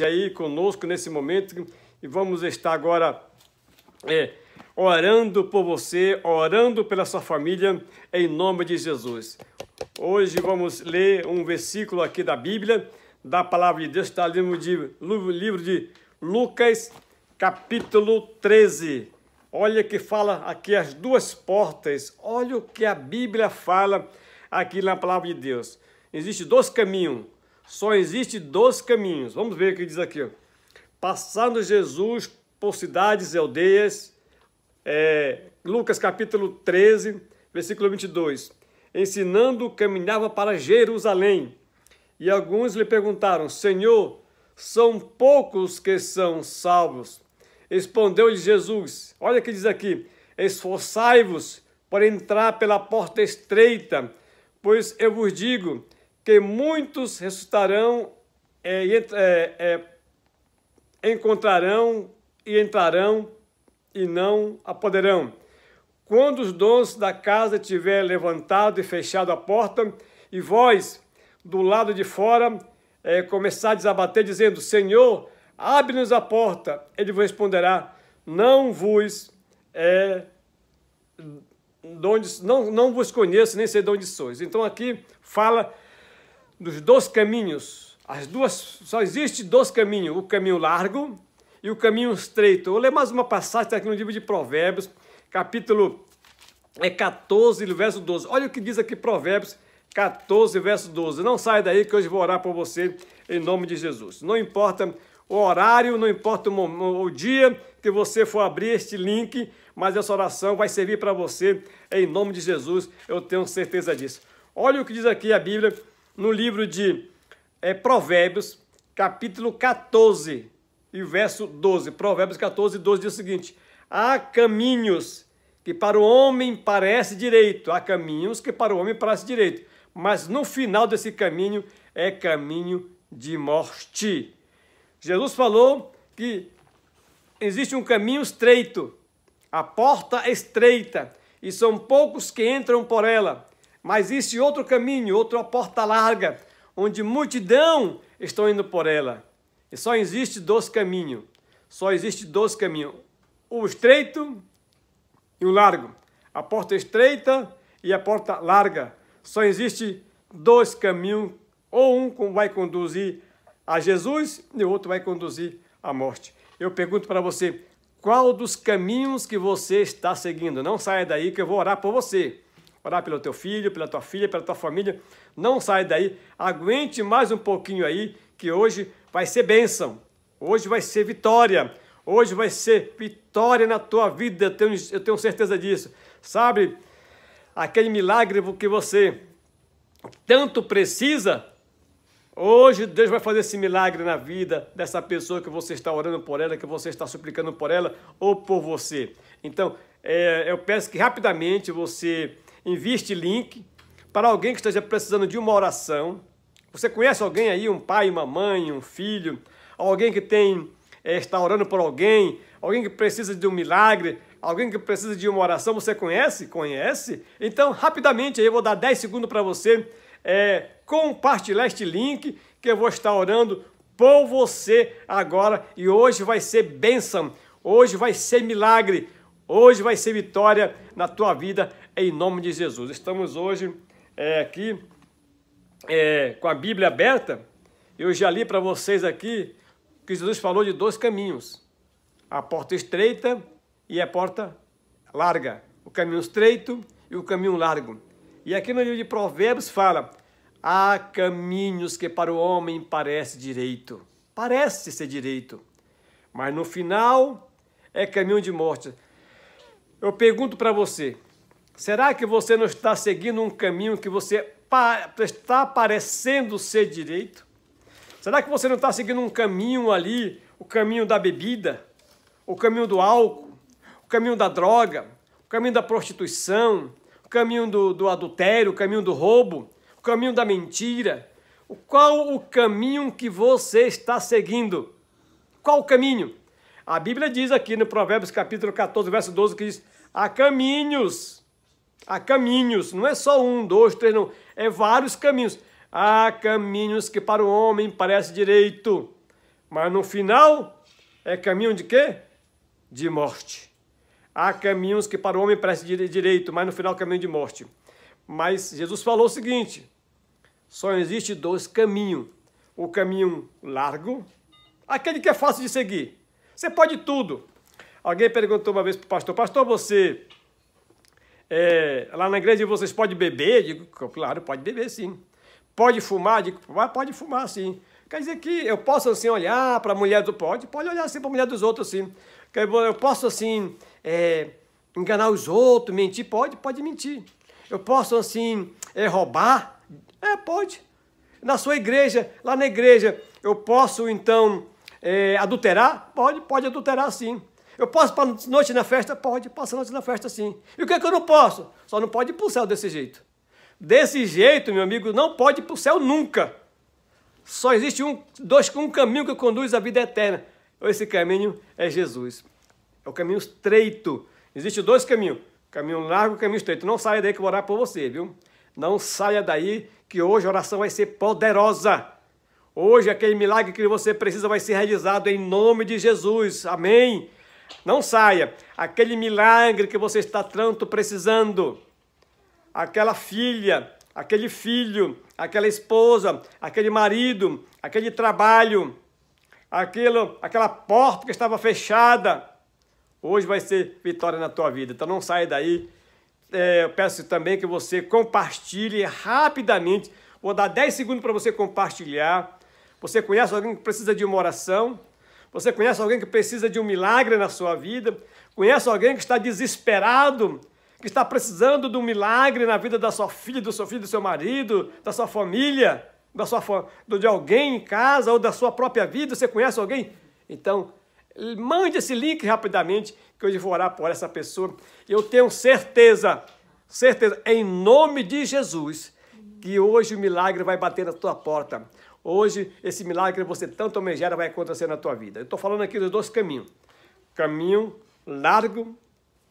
aí conosco nesse momento e vamos estar agora é, orando por você, orando pela sua família, em nome de Jesus. Hoje vamos ler um versículo aqui da Bíblia, da palavra de Deus, está no livro de Lucas, capítulo 13. Olha que fala aqui as duas portas, olha o que a Bíblia fala aqui na palavra de Deus. Existem dois caminhos, só existe dois caminhos. Vamos ver o que diz aqui. Ó. Passando Jesus por cidades e aldeias, é, Lucas capítulo 13, versículo 22. Ensinando, caminhava para Jerusalém. E alguns lhe perguntaram: Senhor, são poucos que são salvos. Respondeu-lhe Jesus: Olha o que diz aqui: Esforçai-vos por entrar pela porta estreita, pois eu vos digo que muitos ressuscitarão é, é, é, encontrarão e entrarão e não a poderão. Quando os dons da casa tiver levantado e fechado a porta, e vós, do lado de fora, é, a bater, dizendo, Senhor, abre-nos a porta, ele vos responderá, não vos é, não, não vos conheço, nem sei de onde sois. Então aqui fala dos dois caminhos. As duas só existe dois caminhos, o caminho largo e o caminho estreito. Eu vou ler mais uma passagem aqui no livro de Provérbios, capítulo 14, é, verso 12. Olha o que diz aqui Provérbios 14, verso 12. Não sai daí que hoje vou orar por você em nome de Jesus. Não importa o horário, não importa o, momento, o dia que você for abrir este link, mas essa oração vai servir para você em nome de Jesus. Eu tenho certeza disso. Olha o que diz aqui a Bíblia no livro de é, Provérbios, capítulo 14 e verso 12. Provérbios 14, 12 diz o seguinte: Há caminhos que para o homem parece direito, há caminhos que para o homem parece direito, mas no final desse caminho é caminho de morte. Jesus falou que existe um caminho estreito, a porta é estreita, e são poucos que entram por ela. Mas existe outro caminho, outra porta larga, onde multidão estão indo por ela. E só existe dois caminhos. Só existe dois caminhos. O estreito e o largo. A porta estreita e a porta larga. Só existe dois caminhos. Ou um vai conduzir a Jesus e o outro vai conduzir à morte. Eu pergunto para você, qual dos caminhos que você está seguindo? Não saia daí que eu vou orar por você orar pelo teu filho, pela tua filha, pela tua família. Não sai daí, aguente mais um pouquinho aí, que hoje vai ser bênção, hoje vai ser vitória, hoje vai ser vitória na tua vida, eu tenho, eu tenho certeza disso. Sabe, aquele milagre que você tanto precisa, Hoje Deus vai fazer esse milagre na vida dessa pessoa que você está orando por ela, que você está suplicando por ela ou por você. Então, é, eu peço que rapidamente você Envie este link para alguém que esteja precisando de uma oração. Você conhece alguém aí, um pai, uma mãe, um filho, alguém que tem é, está orando por alguém, alguém que precisa de um milagre, alguém que precisa de uma oração, você conhece? Conhece? Então, rapidamente, aí eu vou dar 10 segundos para você é, compartilhar este link que eu vou estar orando por você agora e hoje vai ser bênção, hoje vai ser milagre, hoje vai ser vitória na tua vida em nome de Jesus. Estamos hoje é, aqui é, com a Bíblia aberta. Eu já li para vocês aqui que Jesus falou de dois caminhos: a porta estreita e a porta larga. O caminho estreito e o caminho largo. E aqui no livro de Provérbios fala: há caminhos que para o homem parece direito. Parece ser direito, mas no final é caminho de morte. Eu pergunto para você, Será que você não está seguindo um caminho que você está parecendo ser direito? Será que você não está seguindo um caminho ali, o caminho da bebida, o caminho do álcool, o caminho da droga, o caminho da prostituição, o caminho do, do adultério, o caminho do roubo, o caminho da mentira? Qual o caminho que você está seguindo? Qual o caminho? A Bíblia diz aqui no Provérbios capítulo 14, verso 12, que diz: há caminhos Há caminhos, não é só um, dois, três, não. É vários caminhos. Há caminhos que para o homem parece direito, mas no final é caminho de quê? De morte. Há caminhos que para o homem parece direito, mas no final é caminho de morte. Mas Jesus falou o seguinte: só existe dois caminhos. O caminho largo, aquele que é fácil de seguir. Você pode tudo. Alguém perguntou uma vez para o pastor: Pastor, você é, lá na igreja vocês podem beber? Digo, claro, pode beber sim. Pode fumar? Digo, ah, pode fumar sim. Quer dizer que eu posso assim olhar para a mulher do pode, pode olhar assim para a mulher dos outros assim. Eu posso assim é, enganar os outros, mentir, pode, pode mentir. Eu posso assim é, roubar, é pode. Na sua igreja, lá na igreja, eu posso então é, adulterar, pode, pode adulterar sim. Eu posso passar noite na festa? Pode, passar noite na festa sim. E o que é que eu não posso? Só não pode ir para o céu desse jeito. Desse jeito, meu amigo, não pode ir para o céu nunca. Só existe um, dois, um caminho que conduz à vida eterna. Esse caminho é Jesus. É o caminho estreito. Existem dois caminhos. Caminho largo e caminho estreito. Não saia daí que eu vou orar por você, viu? Não saia daí que hoje a oração vai ser poderosa. Hoje aquele milagre que você precisa vai ser realizado em nome de Jesus. Amém. Não saia. Aquele milagre que você está tanto precisando, aquela filha, aquele filho, aquela esposa, aquele marido, aquele trabalho, aquilo, aquela porta que estava fechada, hoje vai ser vitória na tua vida. Então não saia daí. É, eu peço também que você compartilhe rapidamente. Vou dar 10 segundos para você compartilhar. Você conhece alguém que precisa de uma oração? Você conhece alguém que precisa de um milagre na sua vida? Conhece alguém que está desesperado, que está precisando de um milagre na vida da sua filha, do seu filho, do seu marido, da sua família, da sua de alguém em casa ou da sua própria vida? Você conhece alguém? Então, mande esse link rapidamente que hoje vou orar por essa pessoa. Eu tenho certeza, certeza, em nome de Jesus, que hoje o milagre vai bater na tua porta. Hoje, esse milagre que você tanto almejara vai acontecer na tua vida. Eu estou falando aqui dos dois caminhos. Caminho largo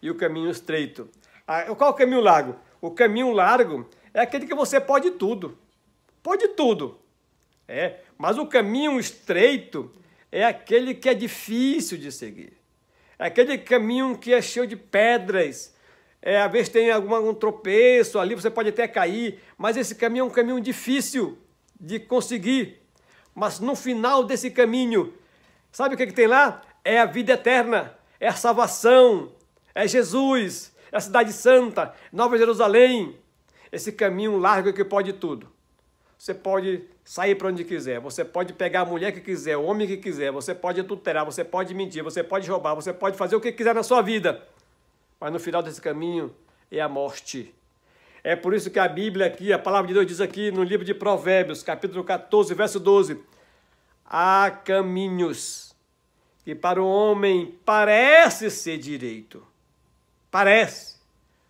e o caminho estreito. Ah, qual é o caminho largo? O caminho largo é aquele que você pode tudo. Pode tudo. É, mas o caminho estreito é aquele que é difícil de seguir. É aquele caminho que é cheio de pedras. É, às vezes tem algum, algum tropeço ali, você pode até cair, mas esse caminho é um caminho difícil de conseguir. Mas no final desse caminho, sabe o que, é que tem lá? É a vida eterna, é a salvação, é Jesus, é a cidade santa, Nova Jerusalém. Esse caminho largo é que pode tudo. Você pode sair para onde quiser, você pode pegar a mulher que quiser, o homem que quiser, você pode adulterar, você pode mentir, você pode roubar, você pode fazer o que quiser na sua vida. Mas no final desse caminho é a morte. É por isso que a Bíblia aqui, a palavra de Deus diz aqui no livro de Provérbios, capítulo 14, verso 12: há caminhos que para o homem parece ser direito. Parece,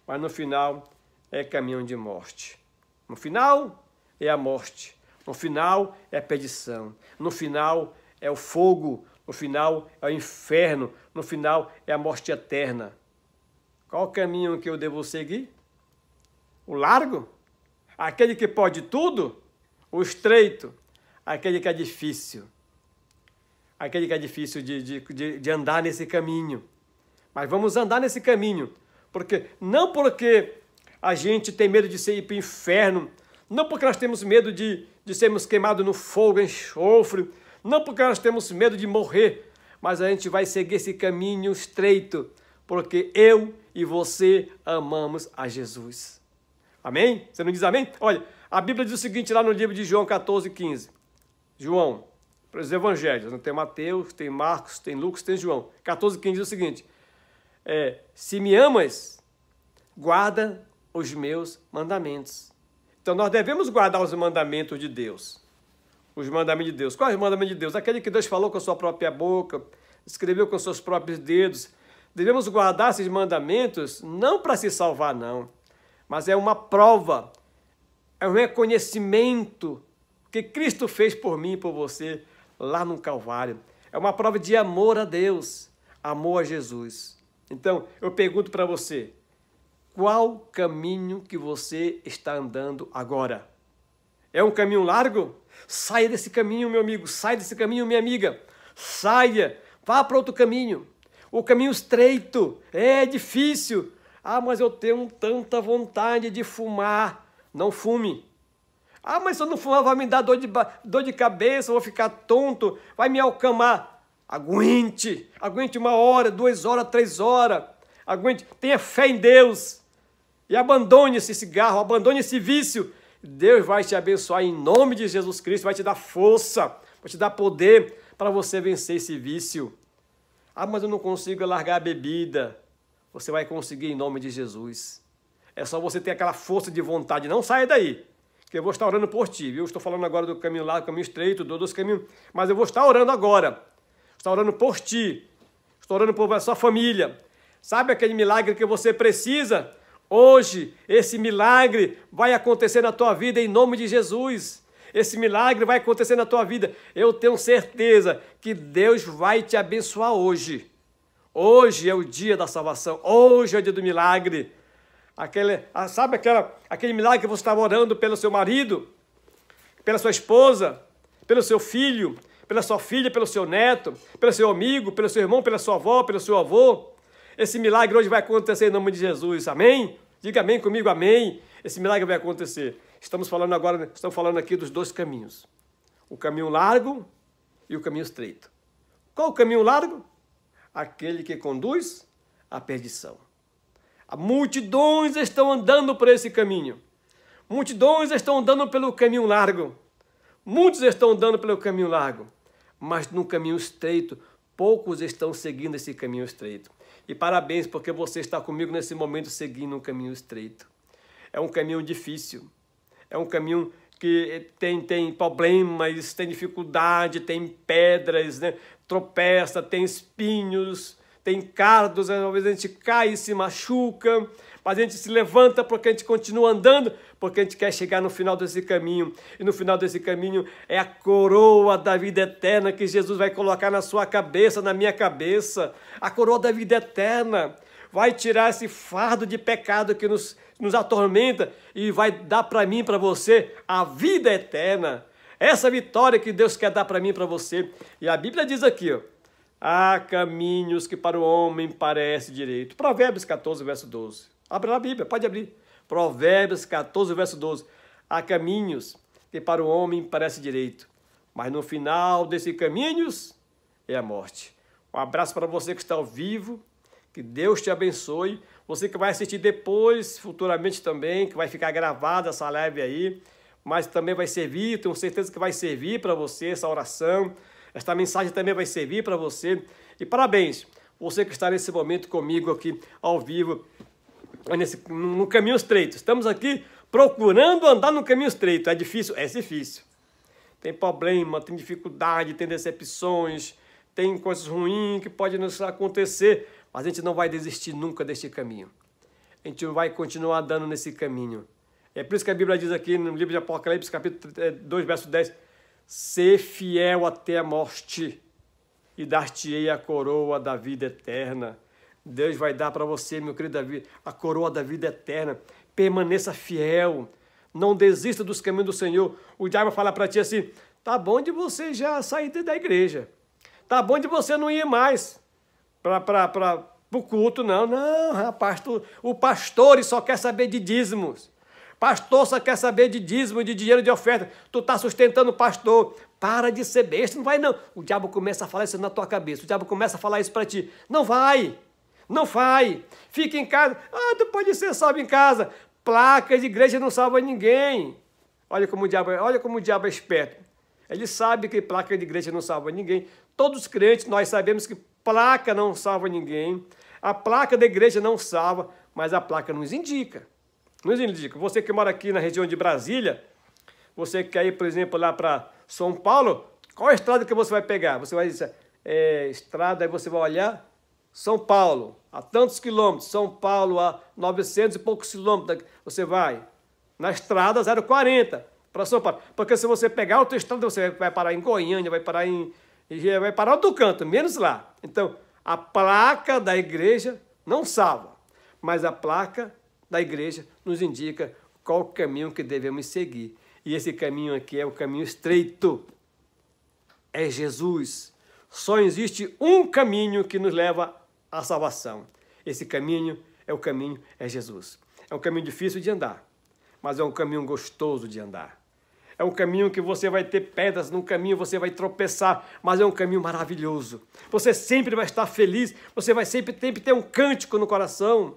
mas no final é caminho de morte. No final é a morte. No final é a perdição. No final é o fogo. No final é o inferno. No final é a morte eterna. Qual o caminho que eu devo seguir? o largo, aquele que pode tudo, o estreito, aquele que é difícil, aquele que é difícil de, de, de, andar nesse caminho. Mas vamos andar nesse caminho, porque não porque a gente tem medo de ser ir para o inferno, não porque nós temos medo de, de sermos queimados no fogo, enxofre, não porque nós temos medo de morrer, mas a gente vai seguir esse caminho estreito, porque eu e você amamos a Jesus. Amém? Você não diz amém? Olha, a Bíblia diz o seguinte lá no livro de João 14, 15. João, para os evangelhos, tem Mateus, tem Marcos, tem Lucas, tem João. 14, 15 diz o seguinte: é, Se me amas, guarda os meus mandamentos. Então nós devemos guardar os mandamentos de Deus. Os mandamentos de Deus. Quais os mandamentos de Deus? Aquele que Deus falou com a sua própria boca, escreveu com seus próprios dedos. Devemos guardar esses mandamentos não para se salvar, não mas é uma prova, é um reconhecimento que Cristo fez por mim e por você lá no Calvário. É uma prova de amor a Deus, amor a Jesus. Então, eu pergunto para você, qual caminho que você está andando agora? É um caminho largo? Saia desse caminho, meu amigo, saia desse caminho, minha amiga. Saia, vá para outro caminho. O caminho estreito é difícil, ah, mas eu tenho tanta vontade de fumar. Não fume. Ah, mas se eu não fumar, vai me dar dor de, dor de cabeça, vou ficar tonto, vai me alcamar. Aguente. Aguente uma hora, duas horas, três horas. Aguente. Tenha fé em Deus. E abandone esse cigarro, abandone esse vício. Deus vai te abençoar em nome de Jesus Cristo, vai te dar força, vai te dar poder para você vencer esse vício. Ah, mas eu não consigo largar a bebida. Você vai conseguir em nome de Jesus. É só você ter aquela força de vontade. Não saia daí, que eu vou estar orando por ti, viu? Estou falando agora do caminho lá, do caminho estreito, do doce caminho, mas eu vou estar orando agora. Estou orando por ti. Estou orando por sua família. Sabe aquele milagre que você precisa? Hoje, esse milagre vai acontecer na tua vida em nome de Jesus. Esse milagre vai acontecer na tua vida. Eu tenho certeza que Deus vai te abençoar hoje. Hoje é o dia da salvação, hoje é o dia do milagre. Aquele, ah, sabe aquela, aquele milagre que você estava orando pelo seu marido, pela sua esposa, pelo seu filho, pela sua filha, pelo seu neto, pelo seu amigo, pelo seu irmão, pela sua avó, pelo seu avô? Esse milagre hoje vai acontecer em nome de Jesus, amém? Diga amém comigo, amém. Esse milagre vai acontecer. Estamos falando agora, estamos falando aqui dos dois caminhos: o caminho largo e o caminho estreito. Qual o caminho largo? aquele que conduz à perdição. Multidões estão andando por esse caminho. Multidões estão andando pelo caminho largo. Muitos estão andando pelo caminho largo. Mas no caminho estreito, poucos estão seguindo esse caminho estreito. E parabéns, porque você está comigo nesse momento seguindo um caminho estreito. É um caminho difícil. É um caminho que tem, tem problemas, tem dificuldade, tem pedras, né? tropeça, tem espinhos, tem cardos, né? às vezes a gente cai e se machuca, mas a gente se levanta porque a gente continua andando, porque a gente quer chegar no final desse caminho. E no final desse caminho é a coroa da vida eterna que Jesus vai colocar na sua cabeça, na minha cabeça. A coroa da vida eterna vai tirar esse fardo de pecado que nos, nos atormenta e vai dar para mim, para você, a vida eterna. Essa vitória que Deus quer dar para mim, para você. E a Bíblia diz aqui, ó, há caminhos que para o homem parece direito. Provérbios 14, verso 12. Abra a Bíblia, pode abrir. Provérbios 14, verso 12. Há caminhos que para o homem parece direito, mas no final desses caminhos é a morte. Um abraço para você que está ao vivo que Deus te abençoe. Você que vai assistir depois, futuramente também, que vai ficar gravada essa live aí, mas também vai servir, tenho certeza que vai servir para você essa oração. Esta mensagem também vai servir para você. E parabéns, você que está nesse momento comigo aqui ao vivo, nesse, no caminho estreito. Estamos aqui procurando andar no caminho estreito. É difícil? É difícil. Tem problema, tem dificuldade, tem decepções, tem coisas ruins que podem nos acontecer. Mas a gente não vai desistir nunca deste caminho. A gente vai continuar andando nesse caminho. É por isso que a Bíblia diz aqui no livro de Apocalipse, capítulo 2, é, verso 10: Ser fiel até a morte, e dar-te-ei a coroa da vida eterna. Deus vai dar para você, meu querido Davi, a coroa da vida eterna. Permaneça fiel. Não desista dos caminhos do Senhor. O diabo falar para ti assim: tá bom de você já sair da igreja. Tá bom de você não ir mais para o culto, não. Não, rapaz, tu, o pastor só quer saber de dízimos. Pastor só quer saber de dízimo, de dinheiro de oferta. Tu está sustentando o pastor. Para de ser besta, não vai não. O diabo começa a falar isso na tua cabeça. O diabo começa a falar isso para ti. Não vai. Não vai. Fica em casa. Ah, tu pode ser salvo em casa. Placa de igreja não salva ninguém. Olha como o diabo, é, olha como o diabo é esperto. Ele sabe que placa de igreja não salva ninguém. Todos os crentes, nós sabemos que Placa não salva ninguém. A placa da igreja não salva, mas a placa nos indica. Nos indica. Você que mora aqui na região de Brasília, você quer ir, por exemplo, lá para São Paulo, qual estrada que você vai pegar? Você vai dizer, é, estrada, aí você vai olhar, São Paulo, a tantos quilômetros, São Paulo a 900 e poucos quilômetros, você vai na estrada 040 para São Paulo. Porque se você pegar outra estrada, você vai parar em Goiânia, vai parar em ele já vai para outro canto, menos lá. Então, a placa da igreja não salva, mas a placa da igreja nos indica qual o caminho que devemos seguir. E esse caminho aqui é o caminho estreito. É Jesus. Só existe um caminho que nos leva à salvação. Esse caminho é o caminho é Jesus. É um caminho difícil de andar, mas é um caminho gostoso de andar. É um caminho que você vai ter pedras, no caminho você vai tropeçar, mas é um caminho maravilhoso. Você sempre vai estar feliz, você vai sempre, sempre ter um cântico no coração.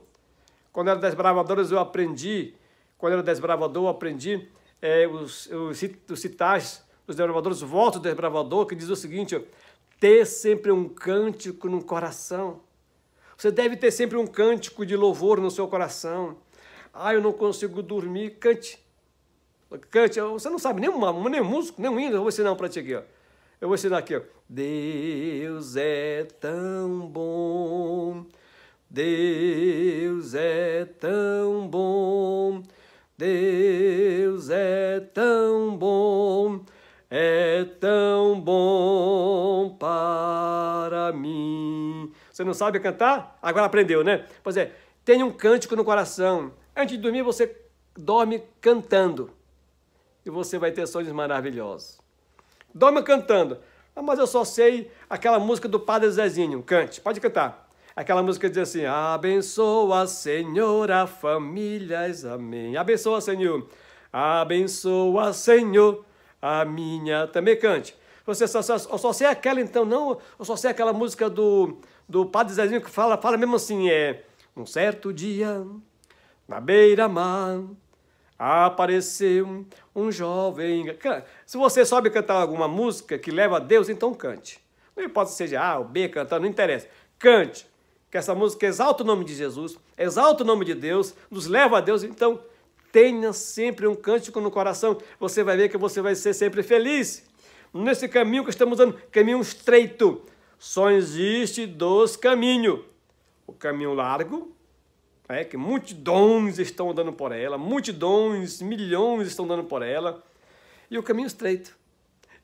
Quando era desbravador, eu aprendi, quando era desbravador, eu aprendi é, os, os, os citais dos desbravadores, os votos do desbravador, que diz o seguinte, ó, ter sempre um cântico no coração. Você deve ter sempre um cântico de louvor no seu coração. Ah, eu não consigo dormir. Cante. Cante, você não sabe nem, uma, nem músico, nem um hino, eu vou ensinar um pra ti aqui, ó. Eu vou ensinar aqui, ó. Deus é tão bom, Deus é tão bom, Deus é tão bom, é tão bom para mim. Você não sabe cantar? Agora aprendeu, né? Pois é, tem um cântico no coração. Antes de dormir, você dorme cantando e você vai ter sonhos maravilhosos. Dorme cantando. Ah, mas eu só sei aquela música do Padre Zezinho. Cante, pode cantar. Aquela música diz assim: Abençoa, Senhor, a famílias. Amém. Abençoa, Senhor. Abençoa, Senhor, a minha. Também cante. Você só, só, só sei aquela, então, não. Eu só sei aquela música do, do Padre Zezinho que fala, fala mesmo assim: é. Um certo dia, na beira-mar, Apareceu um jovem. se você sabe cantar alguma música que leva a Deus, então cante. Não importa se seja A ou B cantando, não interessa. Cante. Que essa música exalta o nome de Jesus, exalta o nome de Deus, nos leva a Deus. Então, tenha sempre um cântico no coração. Você vai ver que você vai ser sempre feliz. Nesse caminho que estamos andando, caminho estreito. Só existe dois caminhos: o caminho largo é, que multidões estão andando por ela, multidões, milhões estão andando por ela, e o caminho estreito.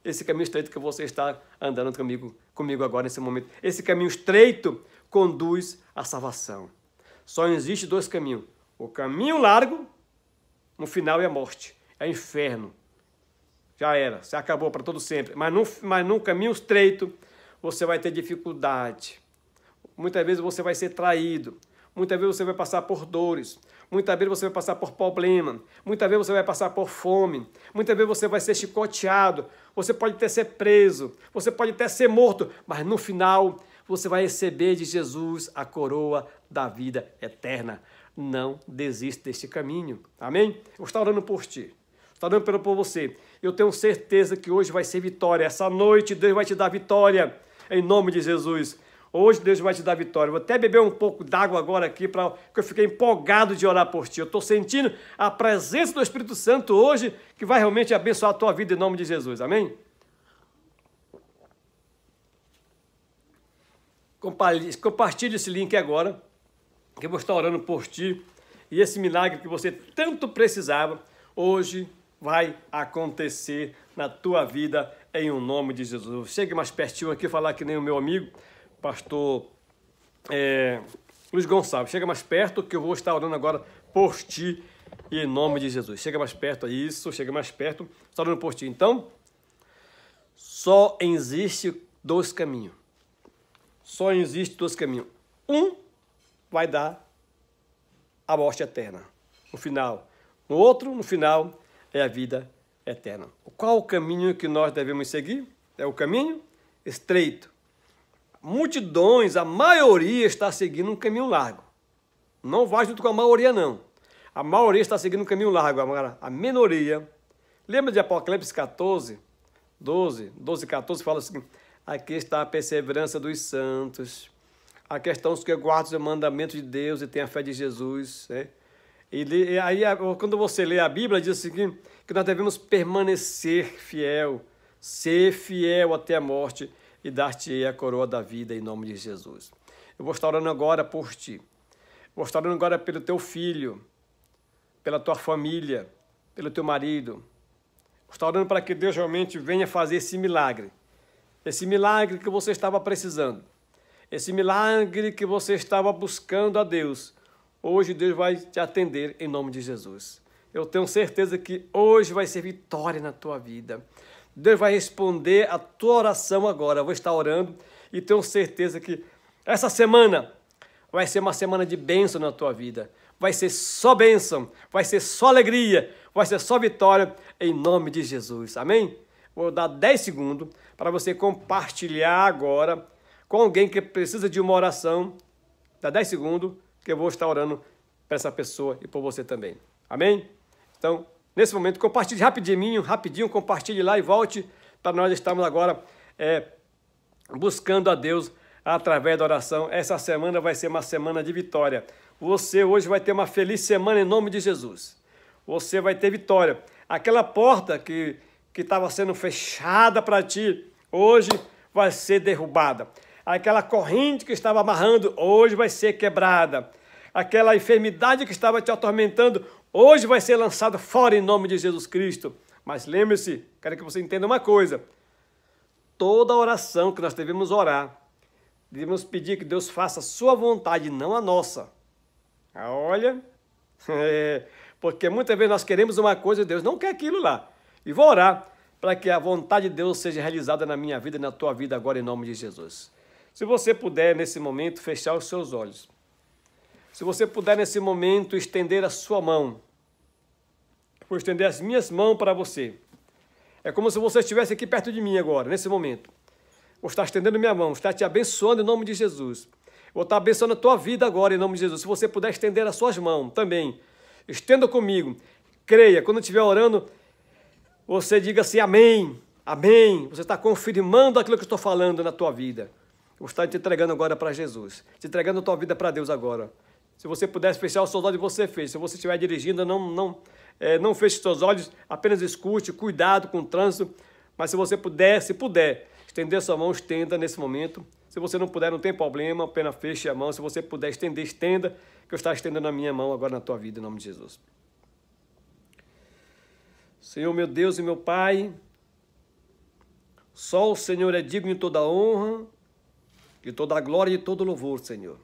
Esse caminho estreito que você está andando comigo, comigo agora nesse momento. Esse caminho estreito conduz à salvação. Só existe dois caminhos: o caminho largo, no final é a morte, é o inferno. Já era, se acabou para todo sempre. Mas no, mas no caminho estreito, você vai ter dificuldade. Muitas vezes você vai ser traído, Muitas vezes você vai passar por dores. Muitas vezes você vai passar por problema. Muitas vezes você vai passar por fome. Muitas vezes você vai ser chicoteado. Você pode até ser preso. Você pode até ser morto. Mas no final, você vai receber de Jesus a coroa da vida eterna. Não desista deste caminho. Amém? Eu estou orando por ti. Estou orando pelo por você. Eu tenho certeza que hoje vai ser vitória. Essa noite Deus vai te dar vitória. Em nome de Jesus. Hoje Deus vai te dar vitória. Vou até beber um pouco d'água agora aqui, pra, porque eu fiquei empolgado de orar por ti. Eu estou sentindo a presença do Espírito Santo hoje, que vai realmente abençoar a tua vida em nome de Jesus. Amém? Compartilhe esse link agora, que eu vou estar orando por ti. E esse milagre que você tanto precisava, hoje vai acontecer na tua vida em um nome de Jesus. Chegue mais pertinho aqui, falar que nem o meu amigo pastor é, Luiz Gonçalves, chega mais perto que eu vou estar orando agora por ti e em nome de Jesus. Chega mais perto, é isso, chega mais perto, estou orando por ti. Então, só existe dois caminhos. Só existe dois caminhos. Um vai dar a morte eterna, no final. No outro, no final, é a vida eterna. Qual o caminho que nós devemos seguir? É o caminho estreito, multidões, a maioria está seguindo um caminho largo. Não vai junto com a maioria, não. A maioria está seguindo um caminho largo, agora a minoria. Lembra de Apocalipse 14, 12, 12, 14, fala o assim, seguinte, aqui está a perseverança dos santos, a questão dos que guardam os mandamentos de Deus e tem a fé de Jesus. Né? E, aí, quando você lê a Bíblia, diz o assim, seguinte, que nós devemos permanecer fiel, ser fiel até a morte, e dar-te a coroa da vida em nome de Jesus. Eu vou estar orando agora por ti. Vou estar orando agora pelo teu filho, pela tua família, pelo teu marido. Vou estar orando para que Deus realmente venha fazer esse milagre. Esse milagre que você estava precisando. Esse milagre que você estava buscando a Deus. Hoje Deus vai te atender em nome de Jesus. Eu tenho certeza que hoje vai ser vitória na tua vida. Deus vai responder a tua oração agora. Eu vou estar orando e tenho certeza que essa semana vai ser uma semana de bênção na tua vida. Vai ser só bênção, vai ser só alegria, vai ser só vitória em nome de Jesus. Amém? Vou dar 10 segundos para você compartilhar agora com alguém que precisa de uma oração. Dá 10 segundos que eu vou estar orando para essa pessoa e por você também. Amém? Então, nesse momento. Compartilhe rapidinho, rapidinho, compartilhe lá e volte para nós estarmos agora é, buscando a Deus através da oração. Essa semana vai ser uma semana de vitória. Você hoje vai ter uma feliz semana em nome de Jesus. Você vai ter vitória. Aquela porta que que estava sendo fechada para ti, hoje vai ser derrubada. Aquela corrente que estava amarrando, hoje vai ser quebrada. Aquela enfermidade que estava te atormentando, Hoje vai ser lançado fora em nome de Jesus Cristo. Mas lembre-se, quero que você entenda uma coisa. Toda oração que nós devemos orar, devemos pedir que Deus faça a sua vontade, não a nossa. Ah, olha, é, porque muitas vezes nós queremos uma coisa e Deus não quer aquilo lá. E vou orar para que a vontade de Deus seja realizada na minha vida e na tua vida agora em nome de Jesus. Se você puder, nesse momento, fechar os seus olhos. Se você puder nesse momento estender a sua mão, vou estender as minhas mãos para você. É como se você estivesse aqui perto de mim agora, nesse momento. Vou estar estendendo minha mão, estar te abençoando em nome de Jesus. Vou estar abençoando a tua vida agora em nome de Jesus. Se você puder estender as suas mãos também, estenda comigo. Creia, quando estiver orando, você diga assim: Amém, Amém. Você está confirmando aquilo que eu estou falando na tua vida. Vou estar te entregando agora para Jesus, te entregando a tua vida para Deus agora. Se você pudesse fechar os seus olhos, você fez. Se você estiver dirigindo, não, não, é, não feche os seus olhos, apenas escute, cuidado com o trânsito. Mas se você puder, se puder, estender sua mão, estenda nesse momento. Se você não puder, não tem problema, apenas feche a mão. Se você puder estender, estenda, que eu estou estendendo a minha mão agora na tua vida, em nome de Jesus. Senhor, meu Deus e meu Pai, só o Senhor é digno de toda a honra, de toda a glória e de todo o louvor, Senhor.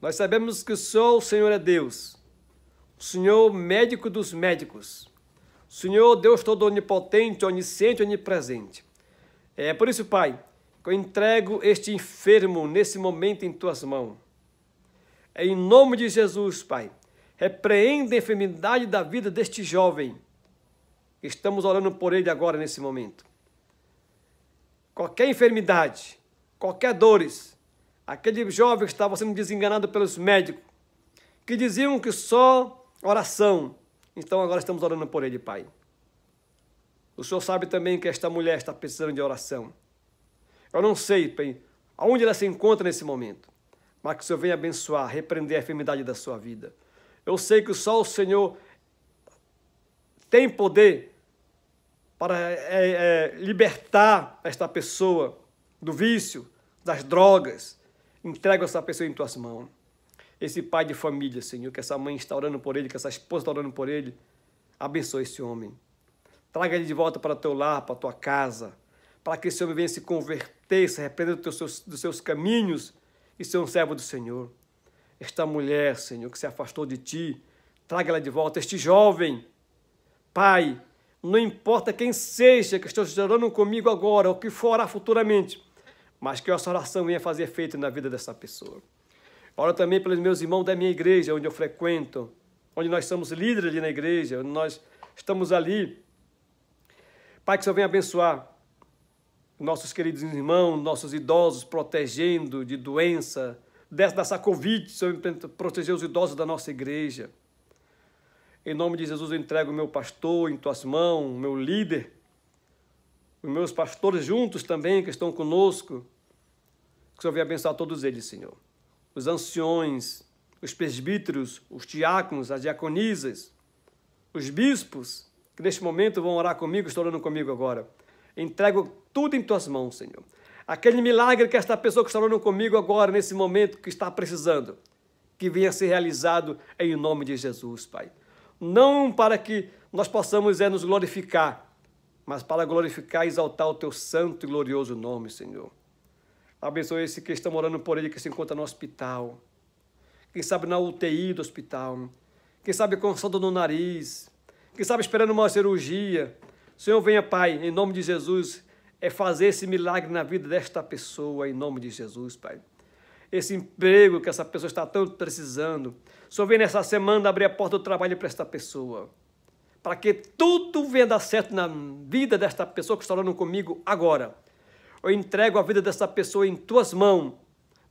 Nós sabemos que só o Senhor é Deus, o Senhor médico dos médicos, o Senhor Deus todo onipotente, onisciente, onipresente. É por isso, Pai, que eu entrego este enfermo nesse momento em tuas mãos. É em nome de Jesus, Pai, repreenda a enfermidade da vida deste jovem. Estamos orando por ele agora nesse momento. Qualquer enfermidade, qualquer dores, aquele jovem que estava sendo desenganado pelos médicos, que diziam que só oração. Então agora estamos orando por ele, Pai. O Senhor sabe também que esta mulher está precisando de oração. Eu não sei, Pai, aonde ela se encontra nesse momento, mas que o Senhor venha abençoar, repreender a enfermidade da sua vida. Eu sei que só o Senhor tem poder para é, é, libertar esta pessoa do vício, das drogas, Entrego essa pessoa em tuas mãos. Esse pai de família, Senhor, que essa mãe está orando por ele, que essa esposa está orando por ele, abençoe esse homem. Traga ele de volta para teu lar, para tua casa, para que esse homem venha se converter, se arrepender dos seus, dos seus caminhos e ser um servo do Senhor. Esta mulher, Senhor, que se afastou de ti, traga ela de volta. Este jovem, Pai, não importa quem seja que esteja orando comigo agora ou que forá futuramente, mas que essa oração venha fazer efeito na vida dessa pessoa. Oro também pelos meus irmãos da minha igreja, onde eu frequento, onde nós somos líderes ali na igreja, onde nós estamos ali. Pai, que o Senhor venha abençoar nossos queridos irmãos, nossos idosos, protegendo de doença, dessa Covid, Senhor, proteger os idosos da nossa igreja. Em nome de Jesus, eu entrego o meu pastor em tuas mãos, meu líder, os meus pastores juntos também que estão conosco. Que o Senhor venha abençoar todos eles, Senhor. Os anciões, os presbíteros, os diáconos, as diaconisas, os bispos, que neste momento vão orar comigo, estão orando comigo agora. Entrego tudo em tuas mãos, Senhor. Aquele milagre que esta pessoa que está orando comigo agora, nesse momento que está precisando, que venha a ser realizado em nome de Jesus, Pai. Não para que nós possamos é, nos glorificar, mas para glorificar e exaltar o teu santo e glorioso nome, Senhor. Abençoe esse que está morando por ele, que se encontra no hospital. Quem sabe na UTI do hospital. Quem sabe com sonda no nariz. Quem sabe esperando uma cirurgia. Senhor, venha, Pai, em nome de Jesus, é fazer esse milagre na vida desta pessoa, em nome de Jesus, Pai esse emprego que essa pessoa está tanto precisando. Senhor, venha nessa semana abrir a porta do trabalho para esta pessoa para que tudo venha dar certo na vida desta pessoa que está orando comigo agora. Eu entrego a vida desta pessoa em tuas mãos,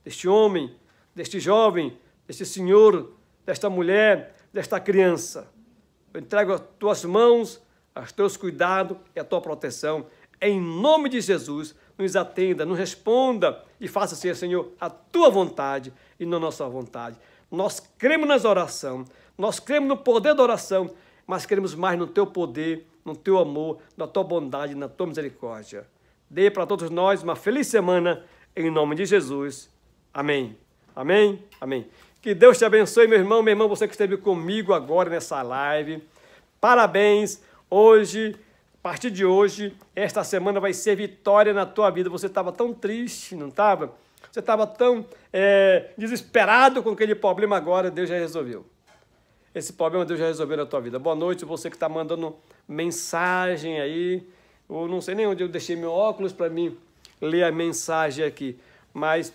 deste homem, deste jovem, deste senhor, desta mulher, desta criança. Eu entrego as tuas mãos, os teus cuidados e a tua proteção. Em nome de Jesus, nos atenda, nos responda e faça, Senhor, Senhor, a tua vontade e não a nossa vontade. Nós cremos nas orações, nós cremos no poder da oração mas queremos mais no teu poder, no teu amor, na tua bondade, na tua misericórdia. Dê para todos nós uma feliz semana, em nome de Jesus. Amém. Amém. Amém. Que Deus te abençoe, meu irmão, minha irmã, você que esteve comigo agora nessa live. Parabéns! Hoje, a partir de hoje, esta semana vai ser vitória na tua vida. Você estava tão triste, não estava? Você estava tão é, desesperado com aquele problema agora, Deus já resolveu. Esse problema Deus já resolveu na tua vida. Boa noite, você que está mandando mensagem aí. Eu não sei nem onde eu deixei meu óculos para mim ler a mensagem aqui. Mas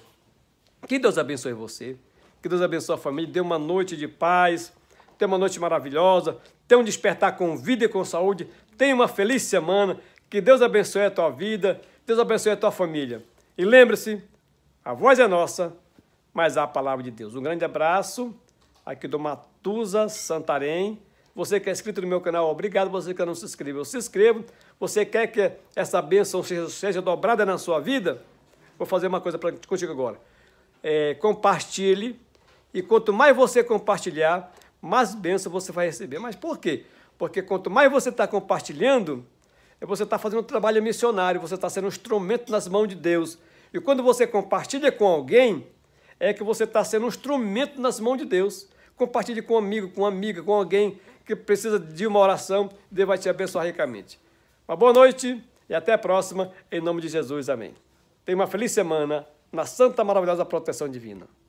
que Deus abençoe você. Que Deus abençoe a família. Dê uma noite de paz. Tenha uma noite maravilhosa. Tenha um despertar com vida e com saúde. Tenha uma feliz semana. Que Deus abençoe a tua vida. Deus abençoe a tua família. E lembre-se, a voz é nossa, mas há a palavra de Deus. Um grande abraço aqui do Matheus. Tusa, Santarém. Você que é inscrito no meu canal, obrigado. Você que não se inscreveu, se inscreva. Você quer que essa bênção seja, dobrada na sua vida? Vou fazer uma coisa contigo agora. É, compartilhe. E quanto mais você compartilhar, mais bênção você vai receber. Mas por quê? Porque quanto mais você está compartilhando, você está fazendo um trabalho missionário, você está sendo um instrumento nas mãos de Deus. E quando você compartilha com alguém, é que você está sendo um instrumento nas mãos de Deus. Compartilhe com um amigo, com uma amiga, com alguém que precisa de uma oração. Deus vai te abençoar ricamente. Uma boa noite e até a próxima. Em nome de Jesus, amém. Tenha uma feliz semana na santa, maravilhosa proteção divina.